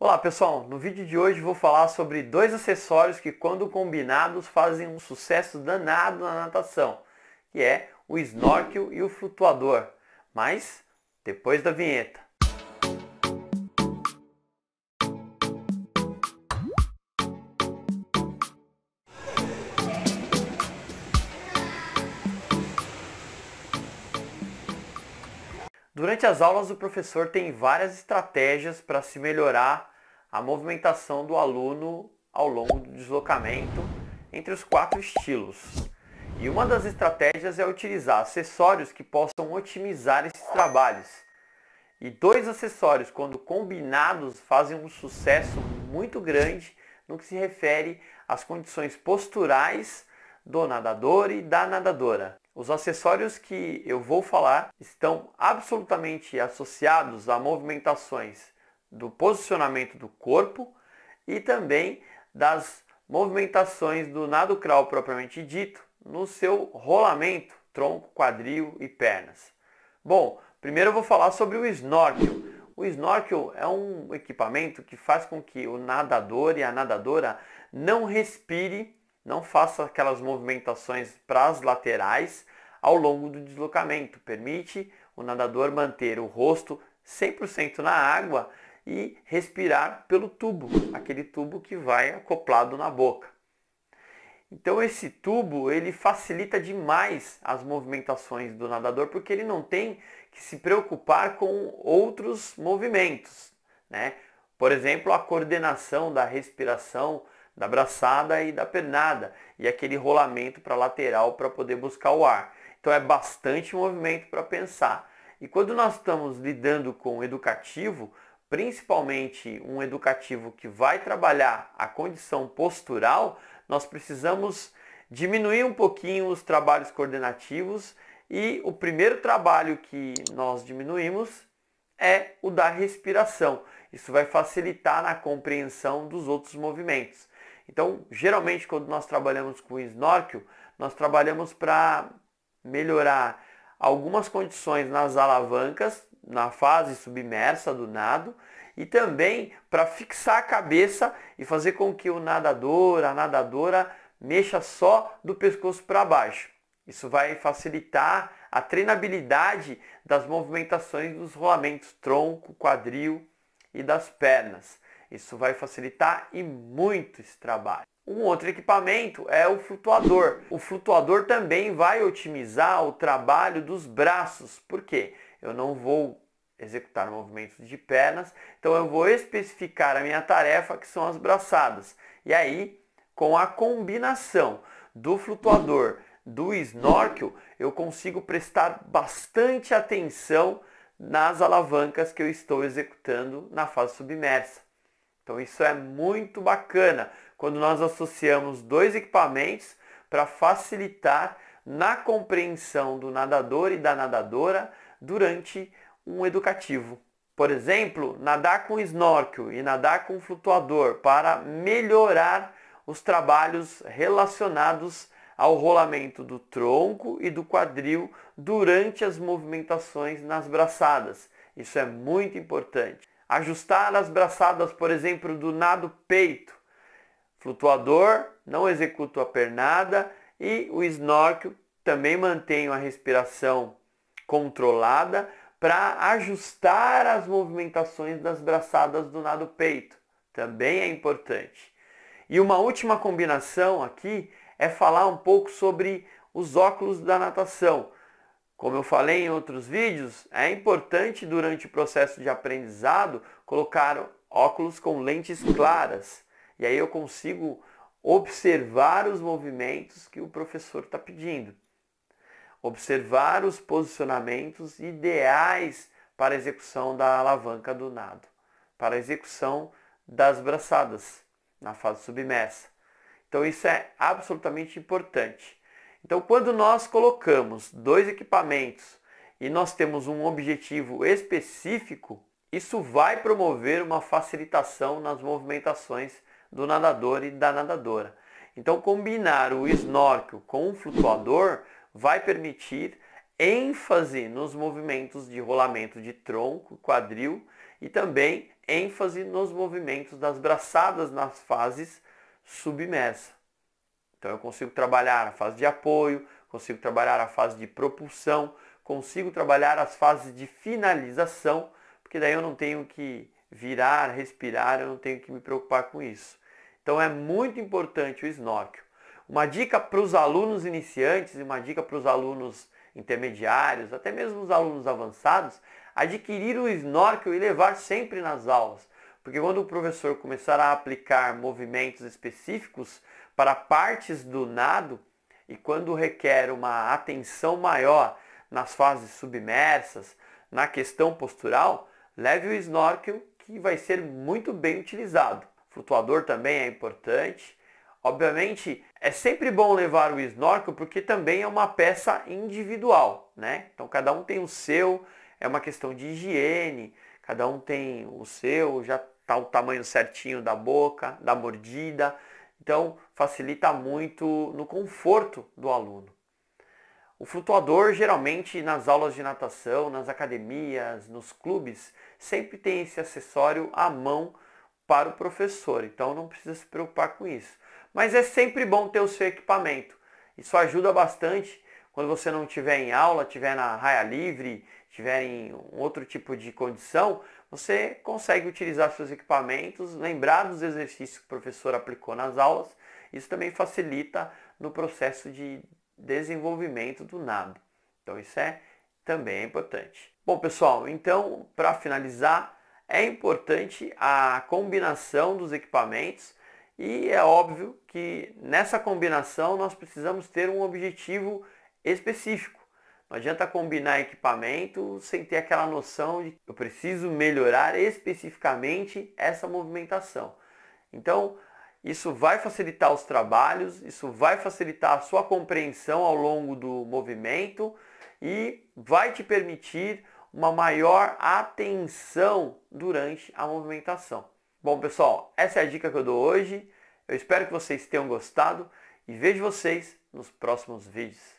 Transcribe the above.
Olá pessoal, no vídeo de hoje vou falar sobre dois acessórios que quando combinados fazem um sucesso danado na natação, que é o snorkel e o flutuador, mas depois da vinheta. Durante as aulas, o professor tem várias estratégias para se melhorar a movimentação do aluno ao longo do deslocamento entre os quatro estilos. E uma das estratégias é utilizar acessórios que possam otimizar esses trabalhos. E dois acessórios, quando combinados, fazem um sucesso muito grande no que se refere às condições posturais do nadador e da nadadora. Os acessórios que eu vou falar estão absolutamente associados a movimentações do posicionamento do corpo e também das movimentações do nado crawl propriamente dito no seu rolamento, tronco, quadril e pernas. Bom, primeiro eu vou falar sobre o snorkel. O snorkel é um equipamento que faz com que o nadador e a nadadora não respire não faça aquelas movimentações para as laterais ao longo do deslocamento. Permite o nadador manter o rosto 100% na água e respirar pelo tubo, aquele tubo que vai acoplado na boca. Então esse tubo ele facilita demais as movimentações do nadador porque ele não tem que se preocupar com outros movimentos, né? Por exemplo, a coordenação da respiração da braçada e da pernada e aquele rolamento para lateral para poder buscar o ar. Então é bastante movimento para pensar. E quando nós estamos lidando com educativo, principalmente um educativo que vai trabalhar a condição postural, nós precisamos diminuir um pouquinho os trabalhos coordenativos e o primeiro trabalho que nós diminuímos é o da respiração. Isso vai facilitar na compreensão dos outros movimentos. Então, geralmente, quando nós trabalhamos com snorkel, nós trabalhamos para melhorar algumas condições nas alavancas, na fase submersa do nado, e também para fixar a cabeça e fazer com que o nadador, a nadadora, mexa só do pescoço para baixo. Isso vai facilitar a treinabilidade das movimentações dos rolamentos tronco, quadril e das pernas. Isso vai facilitar e muito esse trabalho. Um outro equipamento é o flutuador. O flutuador também vai otimizar o trabalho dos braços, porque eu não vou executar movimentos de pernas, então eu vou especificar a minha tarefa, que são as braçadas. E aí, com a combinação do flutuador, do snorkel, eu consigo prestar bastante atenção nas alavancas que eu estou executando na fase submersa. Então isso é muito bacana quando nós associamos dois equipamentos para facilitar na compreensão do nadador e da nadadora durante um educativo. Por exemplo, nadar com snorkel e nadar com flutuador para melhorar os trabalhos relacionados ao rolamento do tronco e do quadril durante as movimentações nas braçadas. Isso é muito importante ajustar as braçadas, por exemplo, do nado peito. Flutuador, não executo a pernada e o snorkel também mantenho a respiração controlada para ajustar as movimentações das braçadas do nado peito. Também é importante. E uma última combinação aqui é falar um pouco sobre os óculos da natação. Como eu falei em outros vídeos, é importante durante o processo de aprendizado colocar óculos com lentes claras. E aí eu consigo observar os movimentos que o professor está pedindo. Observar os posicionamentos ideais para a execução da alavanca do nado, para a execução das braçadas na fase submersa. Então isso é absolutamente importante. Então, quando nós colocamos dois equipamentos e nós temos um objetivo específico, isso vai promover uma facilitação nas movimentações do nadador e da nadadora. Então, combinar o snorkel com o flutuador vai permitir ênfase nos movimentos de rolamento de tronco, quadril e também ênfase nos movimentos das braçadas nas fases submersas. Então eu consigo trabalhar a fase de apoio, consigo trabalhar a fase de propulsão, consigo trabalhar as fases de finalização, porque daí eu não tenho que virar, respirar, eu não tenho que me preocupar com isso. Então é muito importante o snorkel. Uma dica para os alunos iniciantes e uma dica para os alunos intermediários, até mesmo os alunos avançados, adquirir o snorkel e levar sempre nas aulas. Porque quando o professor começar a aplicar movimentos específicos, para partes do nado e quando requer uma atenção maior nas fases submersas, na questão postural, leve o snorkel que vai ser muito bem utilizado. flutuador também é importante. Obviamente, é sempre bom levar o snorkel porque também é uma peça individual, né? Então cada um tem o seu, é uma questão de higiene, cada um tem o seu, já tá o tamanho certinho da boca, da mordida. Então, facilita muito no conforto do aluno. O flutuador, geralmente nas aulas de natação, nas academias, nos clubes, sempre tem esse acessório à mão para o professor, então não precisa se preocupar com isso. Mas é sempre bom ter o seu equipamento. Isso ajuda bastante quando você não estiver em aula, estiver na raia livre, estiver em outro tipo de condição, você consegue utilizar seus equipamentos, lembrar dos exercícios que o professor aplicou nas aulas. Isso também facilita no processo de desenvolvimento do NAB. Então isso é também é importante. Bom, pessoal, então para finalizar, é importante a combinação dos equipamentos e é óbvio que nessa combinação nós precisamos ter um objetivo específico. Não adianta combinar equipamento sem ter aquela noção de eu preciso melhorar especificamente essa movimentação. Então, isso vai facilitar os trabalhos, isso vai facilitar a sua compreensão ao longo do movimento e vai te permitir uma maior atenção durante a movimentação. Bom, pessoal, essa é a dica que eu dou hoje. Eu espero que vocês tenham gostado e vejo vocês nos próximos vídeos.